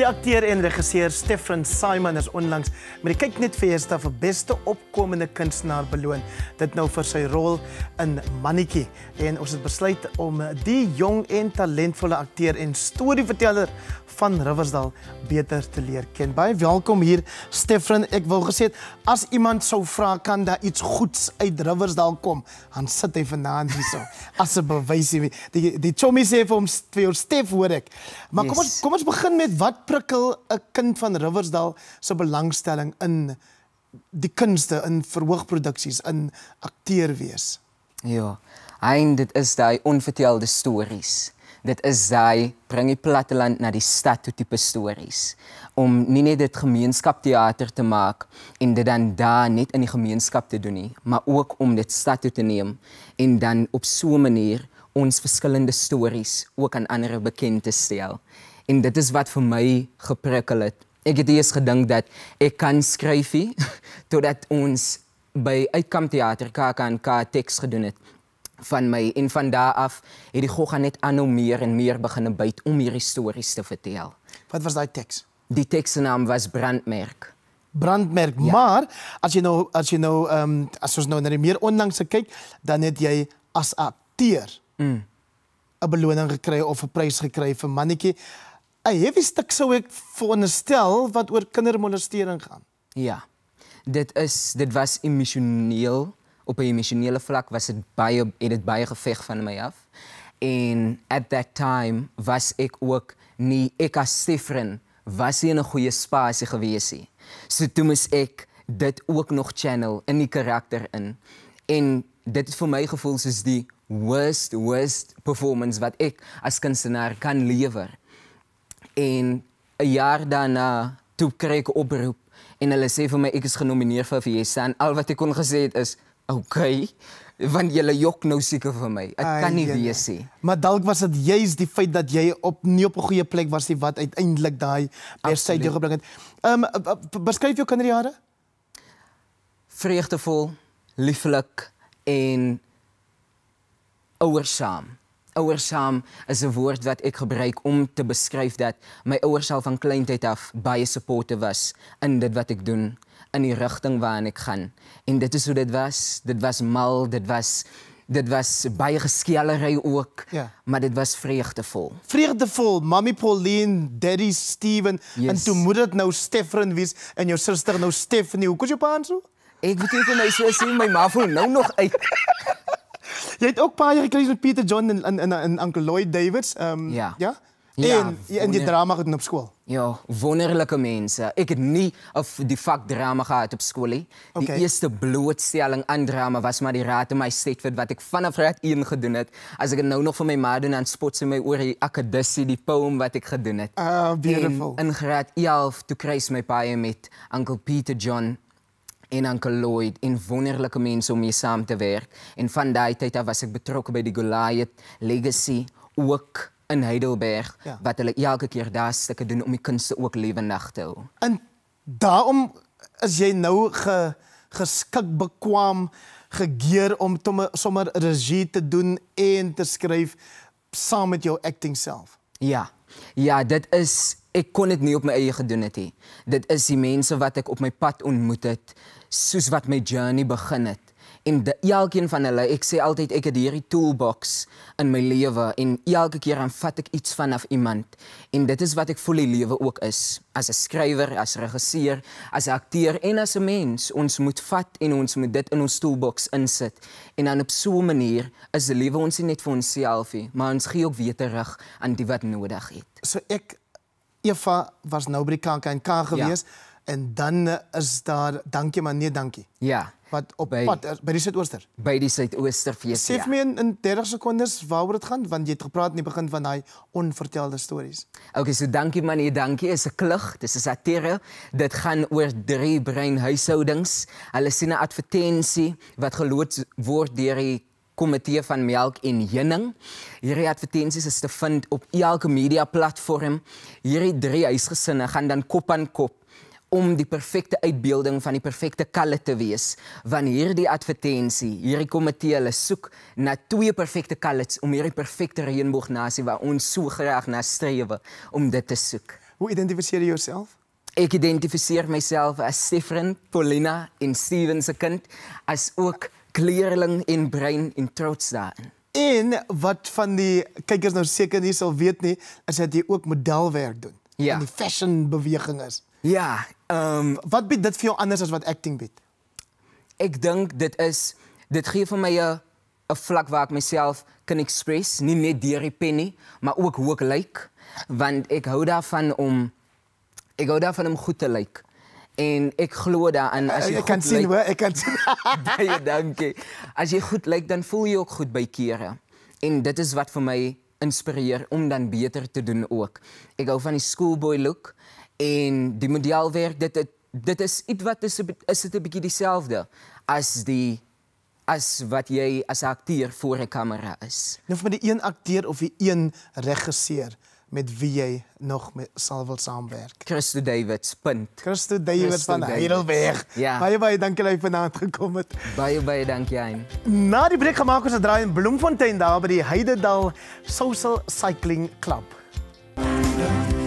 Die akteur en regisseur Stefan Simon is onlangs met die kyk net vir eerste vir beste opkomende kunstenaar beloon dit nou vir sy rol in Mannetjie en ons het besluit om die jong en talentvolle akteur en storieverteller van Riversdal beter te leer ken. Baie welkom hier Stefan. Ek wil gesê as iemand sou vra kan daar iets goeds uit Riversdal kom, dan sit hy vanaand hierso as 'n bewysie. Die die Chommy sê vir hom vir jou Stef hoor ek. Maar yes. kom ons kom ons begin met wat prikkel 'n kind van Riversdal se belangstelling in die kunste in verhoogproduksies in akteur wees. Ja. Eind dit is daai onvertelde stories dit is daai bring die platteland na die stad toe tipe stories om nie net dit gemeenskapteater te maak en dit dan daar net in die gemeenskap te doen nie maar ook om dit stad toe te neem en dan op so 'n manier ons verskillende stories ook aan ander bekend te stel en dit is wat vir my geprikkel het ek het eers gedink dat ek kan skryfie totdat ons by uitkampteater KAK en KAK teks gedoen het van my en van daardie af het die gogga net aanhou meer en meer begin byt om hierdie stories te vertel. Wat was daai teks? Die teks se naam was Brandmerk. Brandmerk, ja. maar as jy nou as jy nou ehm um, as ons nou na die meer onlangs kyk, dan het jy as akteur 'n mm. beloning gekry of 'n prys gekry vir mannetjie 'n heavy stuk sou ek veronderstel wat oor kindermolestering gaan. Ja. Dit is dit was emosioneel op 'n emosionele vlak was dit baie het dit baie geveg van my af. En at that time was ek ook nie ek as Stefren was nie in 'n goeie spasie gewees nie. So toe moes ek dit ook nog channel in die karakter in. En dit het vir my gevoel soos die worst worst performance wat ek as kunstenaar kan lewer. En 'n jaar daarna toe kry ek oproep en hulle sê vir my ek is genomineer vir Jessan. Al wat ek kon gesê het is OK. Want jy jok nou seker vir my. Dit kan nie jyne. wees nie. Maar dalk was dit juis die feit dat jy op nie op 'n goeie plek was nie wat uiteindelik daai persyde gebring het. Ehm um, beskryf jou kinderjare? Vreugdevol, lieflik en ouersaam. Ouersaam is 'n woord wat ek gebruik om te beskryf dat my ouers self van kleintyd af baie supporte was in dit wat ek doen, in die rigting waarin ek gaan. En dit is hoe dit was. Dit was mal, dit was dit was baie geskeelery ook, ja. maar dit was vreugdevol. Vreugdevol, Mamy Pauline, Daddy Steven yes. en toe moet dit nou Stefren wees en jou suster nou Stephanie. Hoe kos jy pa aan so? Ek weet nie hoe my sussie my ma voel nou nog uit. Je hebt ook een paar jaar geleden met Peter John en, en, en, en Uncle Lloyd Davids. Um, ja. ja? Ja, en, die drama gaat op school? Ja, wonderlijke mensen. Ik heb niet of die vak drama gehad op school. Die okay. eerste blootstelling aan drama was maar die raad mijn steeds wat ik vanaf raad in gedaan heb. Als ik het nou nog van mijn maat doe, dan spot ze mij over die academie, die poem wat ik gedaan heb. Ah, beautiful. En in graad 11, toen kreeg mijn pa met Uncle Peter John en Uncle Lloyd en wonderlike mense om mee saam te werk. En van daai tyd af was ek betrokke by die Goliath Legacy ook in Heidelberg ja. wat hulle elke keer daar stukke doen om die kunste ook lewendig te hou. En daarom as jy nou ge, geskik bekwam gegeer om tomme, sommer regie te doen en te skryf saam met jou acting self. Ja. Ja, dit is ek kon dit nie op my eie gedoen het nie. He. Dit is die mense wat ek op my pad ontmoet het, soos wat my journey begin het en elkeen van hulle, ek sê altyd ek het hierdie toolbox in my lewe en elke keer aanvat ek iets vanaf iemand en dit is wat ek voel die lewe ook is as 'n skrywer, as regisseur, as akteur en as 'n mens, ons moet vat en ons moet dit in ons toolbox insit en dan op so 'n manier is die lewe ons nie net vir onsself nie, maar ons gee ook weer terug aan die wat nodig het. So ek Eva was nou by die kanker en kan gewees. Ja en dan is daar dankie maar nee dankie. Ja. Wat op by, pad eh, by die Suidooster. By die Suidooster fees. Sê ja. vir ja. my in 30 sekondes waaroor dit gaan want jy het gepraat in die begin van daai onvertelde stories. Okay, so dankie maar nee dankie is 'n klug, dis 'n satire. Dit gaan oor drie breinhuishoudings. Hulle sien 'n advertensie wat geloods word deur die komitee van melk en heuning. Hierdie advertensies is te vind op elke media platform. Hierdie drie huisgesinne gaan dan kop aan kop om die perfekte uitbeelding van die perfekte kalle te wees. Want hierdie advertensie, hierdie komitee, hulle soek na twee perfekte kalles om hierdie perfekte reënboognasie wat ons so graag na streef om dit te soek. Hoe identifiseer jy jouself? Ek identifiseer myself as Stefan Polina in Steven se kind as ook kleerling en brein en trots daarin. En wat van die kykers nou seker nie sal weet nie, is dat jy ook modelwerk doen ja. in die fashion beweging is. Ja, ehm um, wat bied dit vir jou anders as wat acting bied? Ek dink dit is dit gee vir my 'n vlak waar ek myself kan express, nie net deur die pen nie, maar ook hoe ek lyk, want ek hou daarvan om ek hou daarvan om goed te lyk. En ek glo daarin as jy uh, kan sien hoor, ek kan baie dankie. As jy goed lyk, dan voel jy ook goed by kere. En dit is wat vir my inspireer om dan beter te doen ook. Ek hou van die schoolboy look en die model werk dit dit, dit is iets wat is is dit 'n bietjie dieselfde as die as wat jy as akteur voor 'n kamera is. Nou vir die een akteur of die een regisseur met wie jy nog met sal wil saamwerk. Christo Davids. Punt. Christo Davids van Heidelberg. Ja. Baie baie dankie dat jy vanaand gekom het. Baie baie dankie aan. Na die breek gaan ons draai in Bloemfontein daar by die Heidedal Social Cycling Club. Ja.